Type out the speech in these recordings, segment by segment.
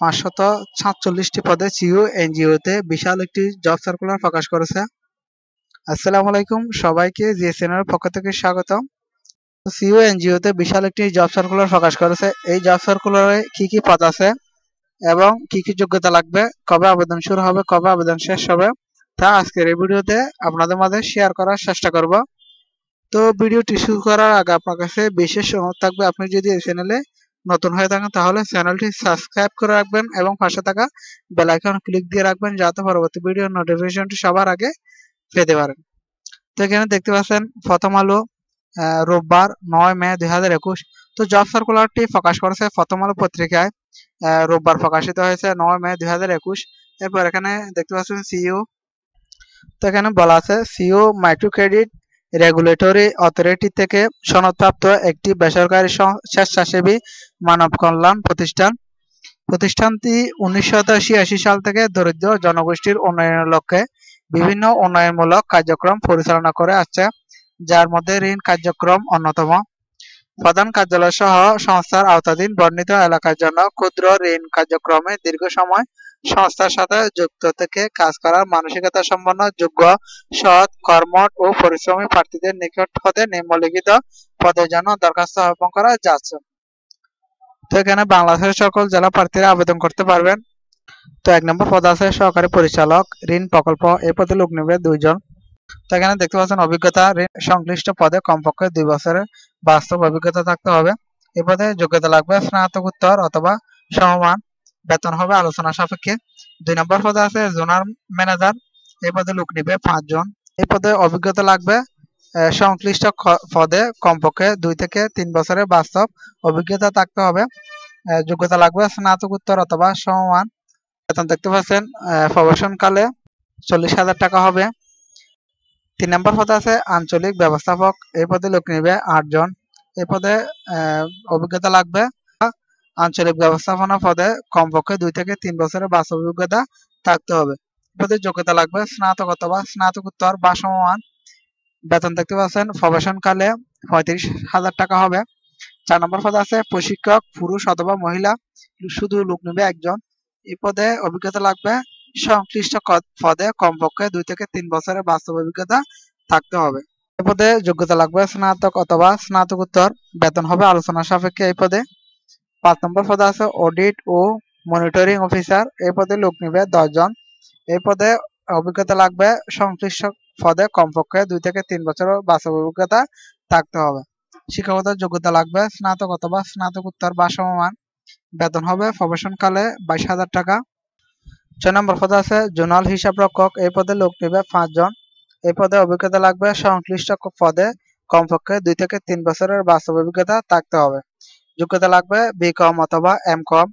পাঁচশত সাতচল্লিশটি পদে সিইও এনজিওতে বিশাল একটি জব সার্কুলার প্রকাশ করেছে আসসালামু আলাইকুম সবাইকে জিএসএনআর পক্ষ থেকে স্বাগত সিইও এনজিওতে বিশাল একটি জব সার্কুলার প্রকাশ করেছে এই জব সার্কুলারে কি কি পদ আছে এবং কি কি যোগ্যতা লাগবে কবে আবেদন শুরু হবে কবে আবেদন শেষ হবে তা আজকের এই ভিডিওতে আপনাদের মাঝে শেয়ার করার চেষ্টা করব তো ভিডিওটি শুরু করার আগে আপনার কাছে বিশেষ অনুরোধ থাকবে আপনি যদি এই চ্যানেলে নতুন হয়ে থাকেন তাহলে চ্যানেলটি সাবস্ক্রাইব করে রাখবেন এবং পাশে থাকা বেল আইকন ক্লিক দিয়ে রাখবেন যাতে পরবর্তী ভিডিও নোটিফিকেশনটি সবার আগে পেতে পারেন তো এখানে দেখতে পাচ্ছেন প্রথম আলো রোববার নয় মে দুই হাজার একুশ তো জব সার্কুলারটি প্রকাশ করেছে প্রথম আলো পত্রিকায় রোববার প্রকাশিত হয়েছে নয় মে দুই হাজার একুশ এরপর এখানে দেখতে পাচ্ছেন সিইও e তো এখানে বলা আছে সিও e micro credit regulatory authority থেকে সনদপ্রাপ্ত একটি বেসরকারি স্বেচ্ছাসেবী মানব কল্যাণ প্রতিষ্ঠান প্রতিষ্ঠানটি উনিশশো সাল থেকে দরিদ্র জনগোষ্ঠীর উন্নয়নের লক্ষ্যে বিভিন্ন উন্নয়নমূলক কার্যক্রম পরিচালনা করে আসছে যার মধ্যে ঋণ কার্যক্রম অন্যতম প্রধান কার্যালয় সহ সংস্থার আওতাধীন বর্ণিত এলাকার জন্য ক্ষুদ্র ঋণ কার্যক্রমে দীর্ঘ সময় সংস্থার সাথে যুক্ত থেকে কাজ করার মানসিকতা সম্পন্ন যোগ্য সৎ কর্ম ও পরিশ্রমী প্রার্থীদের নিকট হতে নিম্নলিখিত পদের জন্য দরখাস্ত আহ্বান করা যাচ্ছে তো এখানে বাংলাদেশের সকল জেলা প্রার্থীরা আবেদন করতে পারবেন তো এক নম্বর পদ আছে সহকারী পরিচালক ঋণ প্রকল্প এ পদে লোক নেবে দুইজন তো এখানে দেখতে পাচ্ছেন অভিজ্ঞতা সংশ্লিষ্ট পদে কমপক্ষে দুই বছরের বাস্তব অভিজ্ঞতা থাকতে হবে এ পদে যোগ্যতা লাগবে স্নাতকোত্তর অথবা সমমান বেতন হবে আলোচনা সাপেক্ষে দুই নম্বর পদে আছে জোনাল ম্যানেজার এ পদে লোক নিবে পাঁচজন এই পদে অভিজ্ঞতা লাগবে সংশ্লিষ্ট পদে কমপক্ষে দুই থেকে তিন বছরের বাস্তব অভিজ্ঞতা থাকতে হবে যোগ্যতা লাগবে স্নাতকোত্তর অথবা সমমান বেতন দেখতে পাচ্ছেন প্রবেশনকালে চল্লিশ হাজার টাকা হবে তিন নম্বর পদে আছে আঞ্চলিক ব্যবস্থাপক এই পদে লোক নিবে আটজন এই পদে অভিজ্ঞতা লাগবে আঞ্চলিক ব্যবস্থাপনা পদে কমপক্ষে দুই থেকে তিন বছরের বাস অভিজ্ঞতা থাকতে হবে পদে যোগ্যতা লাগবে স্নাতক অথবা স্নাতকোত্তর বা সমমান বেতন দেখতে পাচ্ছেন প্রবেশনকালে পঁয়ত্রিশ হাজার টাকা হবে চার নম্বর পদে আছে প্রশিক্ষক পুরুষ অথবা মহিলা শুধু লোক নিবে একজন এই পদে অভিজ্ঞতা লাগবে সংশ্লিষ্ট পদে কমপক্ষে দুই থেকে তিন বছরের বাস্তব অভিজ্ঞতা থাকতে হবে এ পদে যোগ্যতা লাগবে স্নাতক অথবা স্নাতকোত্তর বেতন হবে আলোচনা সাপেক্ষে এই পদে পাঁচ নম্বর পদে আছে অডিট ও মনিটরিং অফিসার এই পদে লোক নিবে দশজন এই পদে অভিজ্ঞতা লাগবে সংশ্লিষ্ট পদে কমপক্ষে দুই থেকে তিন বছর বাস্তব অভিজ্ঞতা থাকতে হবে শিক্ষাগত যোগ্যতা লাগবে স্নাতক অথবা স্নাতকোত্তর বা সমমান বেতন হবে প্রবেশনকালে বাইশ হাজার টাকা ছয় নম্বর পদে আছে জোনাল হিসাব রক্ষক এই পদে লোক নিবে পাঁচজন এই পদে অভিজ্ঞতা লাগবে সংশ্লিষ্ট পদে কমপক্ষে দুই থেকে তিন বছরের বাস্তব অভিজ্ঞতা থাকতে হবে যোগ্যতা লাগবে বি কম অথবা এম কম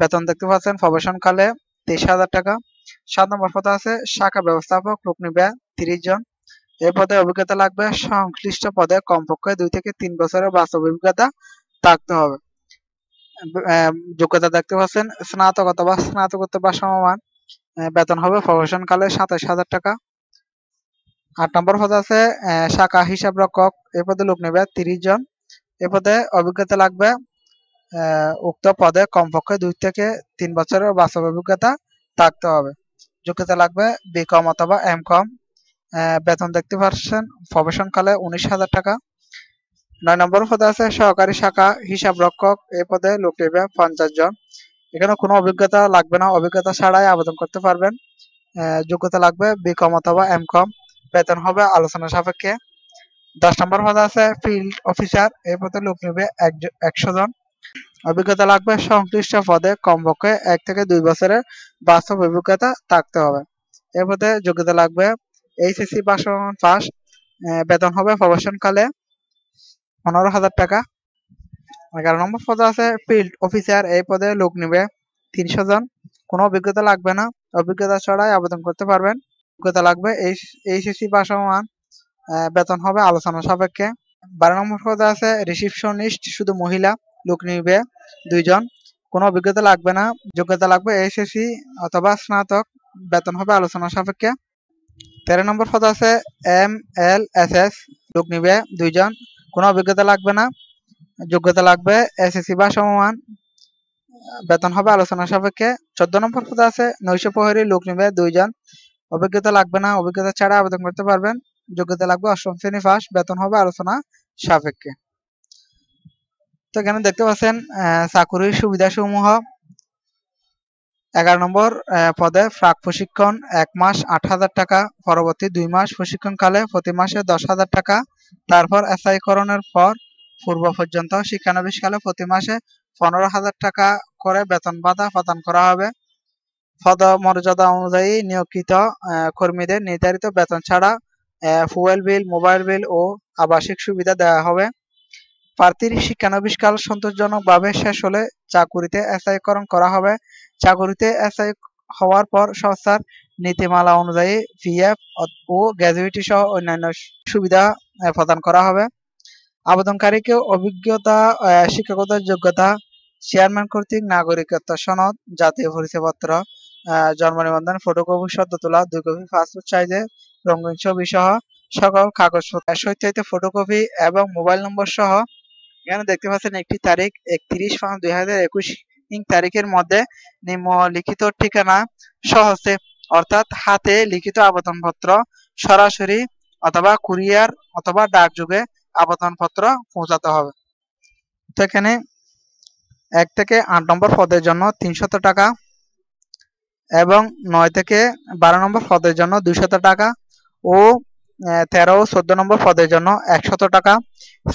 বেতন দেখতে পাচ্ছেন প্রবেশনকালে তেইশ হাজার টাকা সাত নম্বর পদে আছে শাখা ব্যবস্থাপক লোক নিবে তিরিশ জন এই পদে অভিজ্ঞতা লাগবে সংশ্লিষ্ট পদে কমপক্ষে দুই থেকে তিন বছরের বাস্তব অভিজ্ঞতা থাকতে হবে যোগ্যতা দেখতে পাচ্ছেন স্নাতক অথবা স্নাতকোত্তর বা সমমান বেতন হবে প্রফেশন কালে সাতাশ হাজার টাকা আট নম্বর পদ আছে শাখা হিসাব রক্ষক এ পদে লোক নেবে তিরিশ জন এ পদে অভিজ্ঞতা লাগবে উক্ত পদে কমপক্ষে দুই থেকে তিন বছরের বাস্তব অভিজ্ঞতা থাকতে হবে যোগ্যতা লাগবে বিকম অথবা এম কম বেতন দেখতে পাচ্ছেন প্রফেশন কালে উনিশ হাজার টাকা নয় নম্বর পদে আছে সহকারী শাখা হিসাব রক্ষক এই পদে লোক নেবে পঞ্চাশ জন এখানে কোনো অভিজ্ঞতা লাগবে না অভিজ্ঞতা ছাড়াই আবেদন করতে পারবেন যোগ্যতা লাগবে বিকম অথবা এম কম বেতন হবে আলোচনা সাপেক্ষে দশ নম্বর পদে আছে ফিল্ড অফিসার এই পদে লোক নেবে একশো জন অভিজ্ঞতা লাগবে সংশ্লিষ্ট পদে কমপক্ষে এক থেকে দুই বছরের বাস্তব অভিজ্ঞতা থাকতে হবে এ পদে যোগ্যতা লাগবে এইচএসসি পাস বেতন হবে প্রবেশনকালে পনেরো হাজার টাকা এগারো নম্বর পদে আছে ফিল্ড অফিসার এই পদে লোক নেবে তিনশো জন কোনো অভিজ্ঞতা লাগবে না অভিজ্ঞতা ছাড়াই আবেদন করতে পারবেন অভিজ্ঞতা লাগবে এই এইচএসি বা সমান বেতন হবে আলোচনা সাপেক্ষে বারো নম্বর পদে আছে রিসিপশনিস্ট শুধু মহিলা লোক নিবে দুইজন কোনো অভিজ্ঞতা লাগবে না যোগ্যতা লাগবে এইচএসি অথবা স্নাতক বেতন হবে আলোচনা সাপেক্ষে তেরো নম্বর পদ আছে এম এল এস এস লোক নিবে দুইজন কোনো অভিজ্ঞতা লাগবে না যোগ্যতা লাগবে এসএসসি বা সমমান বেতন হবে আলোচনা সাপেক্ষে চোদ্দ নম্বর পদে আছে নৈশ প্রহরী লোক নিবে দুইজন অভিজ্ঞতা লাগবে না অভিজ্ঞতা ছাড়া আবেদন করতে পারবেন যোগ্যতা লাগবে অষ্টম শ্রেণী ফার্স্ট বেতন হবে আলোচনা সাপেক্ষে তো এখানে দেখতে পাচ্ছেন চাকুরির সুবিধা সমূহ এগারো নম্বর পদে ফ্রাক প্রশিক্ষণ এক মাস আট হাজার টাকা পরবর্তী দুই মাস প্রশিক্ষণকালে প্রতি মাসে দশ হাজার টাকা তারপর এসআই করণের পর পূর্ব পর্যন্ত শিক্ষানবিশকালে প্রতি মাসে পনেরো হাজার টাকা করে বেতন ভাতা প্রদান করা হবে পদমর্যাদা অনুযায়ী নিয়োগকৃত কর্মীদের নির্ধারিত বেতন ছাড়া ফুয়েল বিল মোবাইল বিল ও আবাসিক সুবিধা দেওয়া হবে প্রার্থীর শিক্ষানবিশকাল সন্তোষজনকভাবে শেষ হলে চাকুরিতে এসআইকরণ করা হবে চাকুরিতে এসআই হওয়ার পর সংস্থার নীতিমালা অনুযায়ী পিএফ ও গ্র্যাজুইটি সহ অন্যান্য সুবিধা প্রদান করা হবে আবেদনকারীকে অভিজ্ঞতা শিক্ষাগত যোগ্যতা চেয়ারম্যান কর্তৃক নাগরিকত্ব সনদ জাতীয় পরিচয়পত্র জন্ম নিবন্ধন ফটোকপি সদ্য তোলা দুই কপি পাসপোর্ট সাইজের রঙিন ছবি সহ সকল কাগজপত্র সত্যায়িত ফটোকপি এবং মোবাইল নম্বর সহ এখানে দেখতে পাচ্ছেন একটি তারিখ একত্রিশ পাঁচ দুই হাজার একুশ তারিখের মধ্যে নিম্নলিখিত ঠিকানা সহজে অর্থাৎ হাতে লিখিত আবেদনপত্র সরাসরি অথবা কুরিয়ার অথবা ডাকযোগে আবেদনপত্র পৌঁছাতে হবে তো এখানে এক থেকে আট নম্বর পদের জন্য তিনশত টাকা এবং নয় থেকে বারো নম্বর পদের জন্য দুশত টাকা ও তেরো ও চোদ্দ নম্বর পদের জন্য একশত টাকা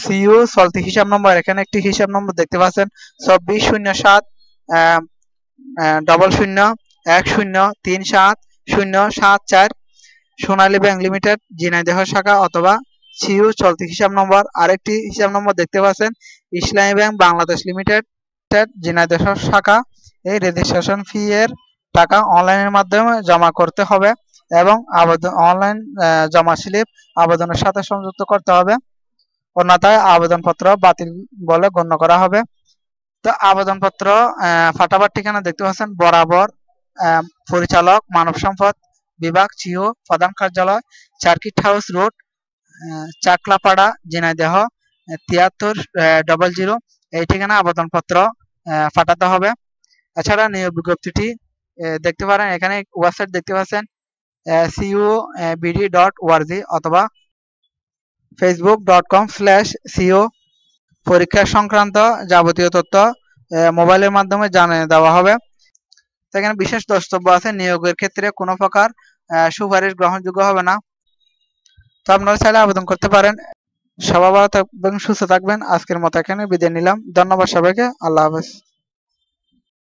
সিও চলতি হিসাব নম্বর এখানে একটি হিসাব নম্বর দেখতে পাচ্ছেন চব্বিশ শূন্য সাত ডবল শূন্য এক শূন্য তিন সাত শূন্য সাত চার সোনালী ব্যাংক লিমিটেড ঝিনাইদহ শাখা অথবা সিউ চলতি হিসাব নম্বর আরেকটি হিসাব নম্বর দেখতে পাচ্ছেন ইসলামী ব্যাংক বাংলাদেশ লিমিটেড ঝিনাইদহ শাখা এই রেজিস্ট্রেশন ফি এর টাকা অনলাইনের মাধ্যমে জমা করতে হবে এবং আবেদন অনলাইন জমা স্লিপ আবেদনের সাথে সংযুক্ত করতে হবে অন্যথায় আবেদনপত্র বাতিল বলে গণ্য করা হবে তো আবেদনপত্র ফাটাবার ঠিকানা দেখতে পাচ্ছেন বরাবর পরিচালক মানব সম্পদ বিভাগ চিহ প্রধান কার্যালয় circuit house road Chaklapara Jhenaidah তিয়াত্তর ডবল জিরো এই ঠিকানা আবেদনপত্র পাঠাতে হবে এছাড়া নিয়োগ বিজ্ঞপ্তিটি দেখতে পারেন এখানে ওয়েবসাইট দেখতে পাচ্ছেন সিও বিডি ডট ওয়ার্জি অথবা ফেসবুক ডট কম স্ল্যাশ সিও পরীক্ষা সংক্রান্ত যাবতীয় তথ্য মোবাইলের মাধ্যমে জানিয়ে দেওয়া হবে সেখানে বিশেষ দ্রষ্টব্য আছে নিয়োগের ক্ষেত্রে কোনো প্রকার সুপারিশ গ্রহণযোগ্য হবে না তো আপনারা চাইলে আবেদন করতে পারেন সবাই ভালো থাকবেন সুস্থ থাকবেন আজকের মতো এখানে বিদায় নিলাম ধন্যবাদ সবাইকে আল্লাহ হাফেজ